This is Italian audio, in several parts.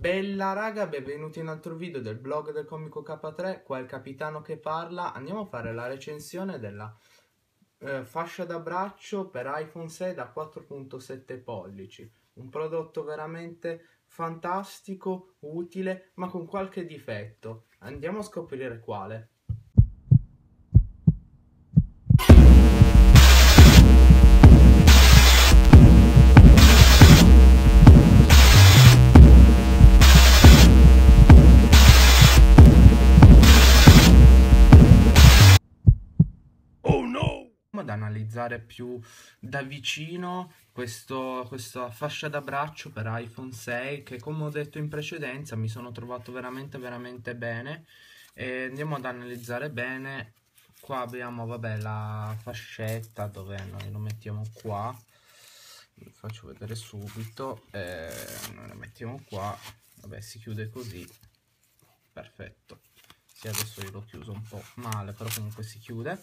bella raga, benvenuti in un altro video del blog del comico K3, qua è il capitano che parla, andiamo a fare la recensione della eh, fascia da braccio per iPhone 6 da 4.7 pollici, un prodotto veramente fantastico, utile, ma con qualche difetto, andiamo a scoprire quale. analizzare più da vicino questo, questa fascia d'abbraccio per iPhone 6 che come ho detto in precedenza mi sono trovato veramente veramente bene e andiamo ad analizzare bene qua abbiamo vabbè la fascetta dove noi lo mettiamo qua vi faccio vedere subito eh, noi lo mettiamo qua vabbè si chiude così perfetto sì, adesso io l'ho chiuso un po' male però comunque si chiude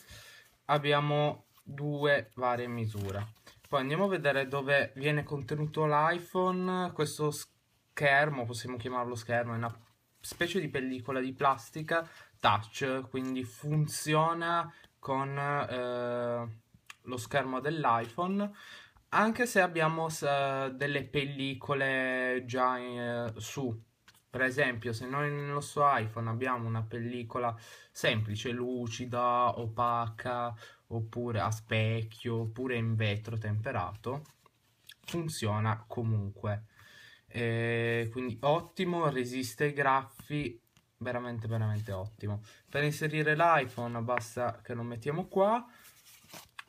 abbiamo due varie misure. Poi andiamo a vedere dove viene contenuto l'iPhone, questo schermo, possiamo chiamarlo schermo, è una specie di pellicola di plastica touch, quindi funziona con eh, lo schermo dell'iPhone, anche se abbiamo eh, delle pellicole già eh, su. Per esempio, se noi nel nostro iPhone abbiamo una pellicola semplice, lucida, opaca oppure a specchio, oppure in vetro temperato, funziona comunque. Eh, quindi ottimo, resiste ai graffi, veramente veramente ottimo. Per inserire l'iPhone basta che lo mettiamo qua,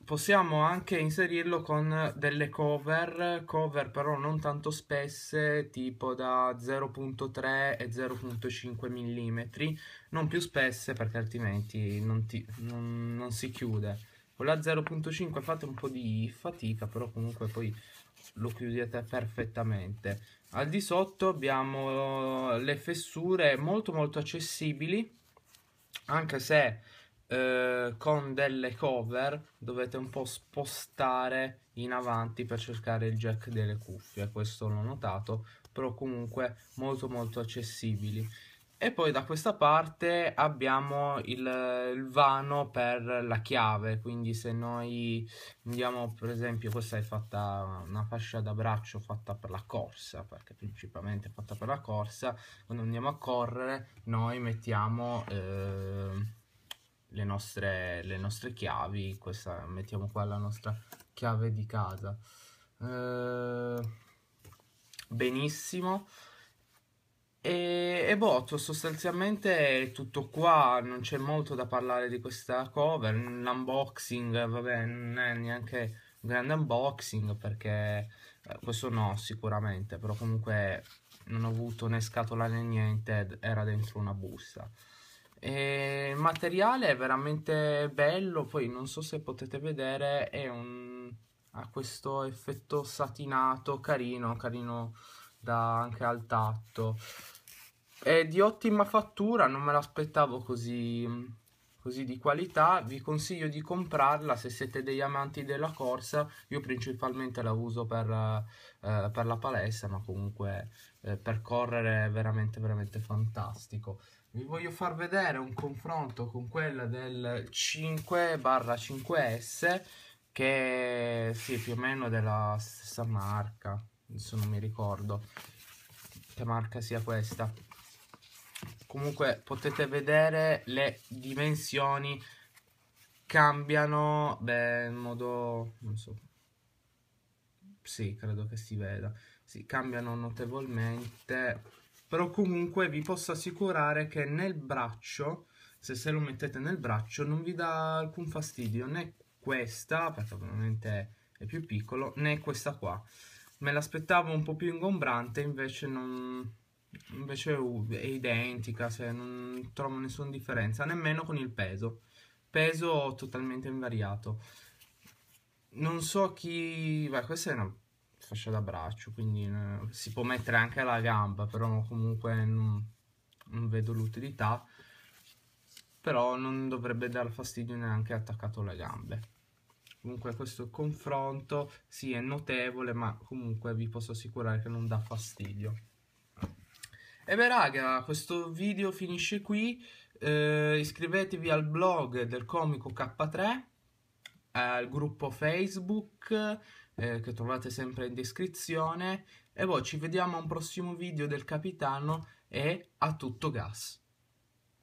possiamo anche inserirlo con delle cover, cover però non tanto spesse, tipo da 0.3 e 0.5 mm, non più spesse perché altrimenti non, ti, non, non si chiude. Con la 0.5 fate un po' di fatica, però comunque poi lo chiudete perfettamente. Al di sotto abbiamo eh, le fessure molto molto accessibili, anche se eh, con delle cover dovete un po' spostare in avanti per cercare il jack delle cuffie, questo l'ho notato, però comunque molto molto accessibili. E poi da questa parte abbiamo il, il, vano per la chiave, quindi se noi andiamo per esempio, questa è fatta una fascia da braccio fatta per la corsa, perché principalmente è fatta per la corsa, quando andiamo a correre noi mettiamo eh, le nostre, le nostre chiavi, questa, mettiamo qua la nostra chiave di casa. Eh, benissimo. E, e botto, sostanzialmente è tutto qua, non c'è molto da parlare di questa cover, l'unboxing, vabbè, non è neanche un grande unboxing perché eh, questo no sicuramente, però comunque non ho avuto né scatola né niente, era dentro una busta. E materiale è veramente bello, poi non so se potete vedere, è un... ha questo effetto satinato carino, carino da, anche al tatto. È di ottima fattura, non me l'aspettavo così, così di qualità. Vi consiglio di comprarla se siete degli amanti della corsa. Io principalmente la uso per, eh, per la palestra, ma comunque eh, per correre è veramente, veramente fantastico vi voglio far vedere un confronto con quella del 5 barra 5S che sì, più o meno della stessa marca adesso non mi ricordo che marca sia questa comunque potete vedere le dimensioni cambiano beh, in modo non so sì credo che si veda si sì, cambiano notevolmente però comunque vi posso assicurare che nel braccio se, se lo mettete nel braccio non vi dà alcun fastidio né questa perché ovviamente è più piccolo né questa qua me l'aspettavo un po' più ingombrante invece non invece è identica cioè non trovo nessuna differenza nemmeno con il peso peso totalmente invariato non so chi... Beh, questa è una fascia da braccio, quindi eh, si può mettere anche la gamba, però comunque non, non vedo l'utilità, però non dovrebbe dar fastidio neanche attaccato alle gambe. Comunque questo confronto sì è notevole, ma comunque vi posso assicurare che non dà fastidio. E beh raga, questo video finisce qui, eh, iscrivetevi al blog del comico K3 al gruppo Facebook eh, che trovate sempre in descrizione e poi ci vediamo a un prossimo video del capitano e a tutto gas.